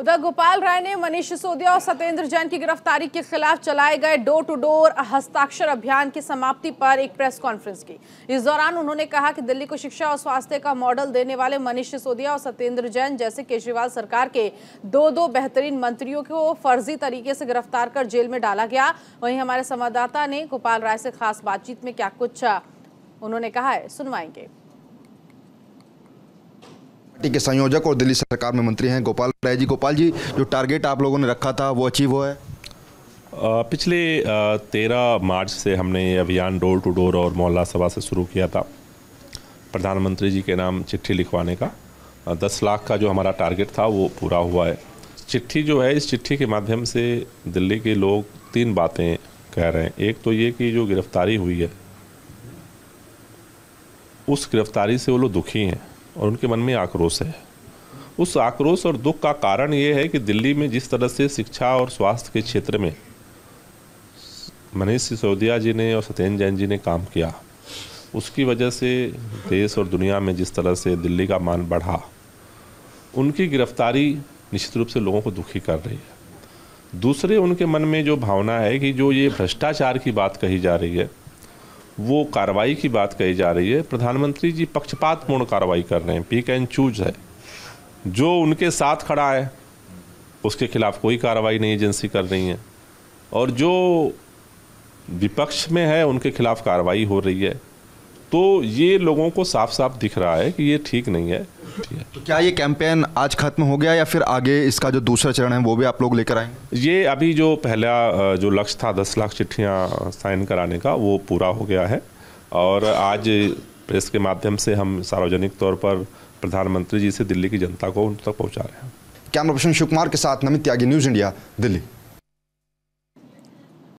उधर गोपाल राय ने मनीष सिसोदिया और सत्येंद्र जैन की गिरफ्तारी के खिलाफ चलाए गए डोर टू डोर हस्ताक्षर अभियान की समाप्ति पर एक प्रेस कॉन्फ्रेंस की इस दौरान उन्होंने कहा कि दिल्ली को शिक्षा और स्वास्थ्य का मॉडल देने वाले मनीष सिसोदिया और सत्येंद्र जैन जैसे केजरीवाल सरकार के दो दो बेहतरीन मंत्रियों को फर्जी तरीके से गिरफ्तार कर जेल में डाला गया वहीं हमारे संवाददाता ने गोपाल राय से खास बातचीत में क्या कुछ उन्होंने कहा है सुनवाएंगे पार्टी के संयोजक और दिल्ली सरकार में मंत्री हैं गोपाल राय जी गोपाल जी जो टारगेट आप लोगों ने रखा था वो अचीव हुआ है पिछले तेरह मार्च से हमने ये अभियान डोर टू डोर और मोहल्ला सभा से शुरू किया था प्रधानमंत्री जी के नाम चिट्ठी लिखवाने का दस लाख का जो हमारा टारगेट था वो पूरा हुआ है चिट्ठी जो है इस चिट्ठी के माध्यम से दिल्ली के लोग तीन बातें कह रहे हैं एक तो ये कि जो गिरफ्तारी हुई है उस गिरफ्तारी से वो लोग दुखी हैं और उनके मन में आक्रोश है उस आक्रोश और दुख का कारण ये है कि दिल्ली में जिस तरह से शिक्षा और स्वास्थ्य के क्षेत्र में मनीष सिसोदिया जी ने और सत्येंद्र जैन जी ने काम किया उसकी वजह से देश और दुनिया में जिस तरह से दिल्ली का मान बढ़ा उनकी गिरफ्तारी निश्चित रूप से लोगों को दुखी कर रही है दूसरे उनके मन में जो भावना है कि जो ये भ्रष्टाचार की बात कही जा रही है वो कार्रवाई की बात कही जा रही है प्रधानमंत्री जी पक्षपातपूर्ण कार्रवाई कर रहे हैं पिक एंड चूज है जो उनके साथ खड़ा है उसके खिलाफ कोई कार्रवाई नहीं एजेंसी कर रही है और जो विपक्ष में है उनके खिलाफ कार्रवाई हो रही है तो ये लोगों को साफ साफ दिख रहा है कि ये ठीक नहीं है क्या ये कैंपेन आज खत्म हो गया या फिर आगे इसका जो दूसरा चरण है वो भी आप लोग लेकर आएंगे ये अभी जो पहला जो लक्ष्य था दस लाख चिट्ठियाँ साइन कराने का वो पूरा हो गया है और आज प्रेस के माध्यम से हम सार्वजनिक तौर पर प्रधानमंत्री जी से दिल्ली की जनता को उन तक पहुँचा रहे हैं कैमरा पर्सन शिवकुमार के साथ नमित त्यागी न्यूज़ इंडिया दिल्ली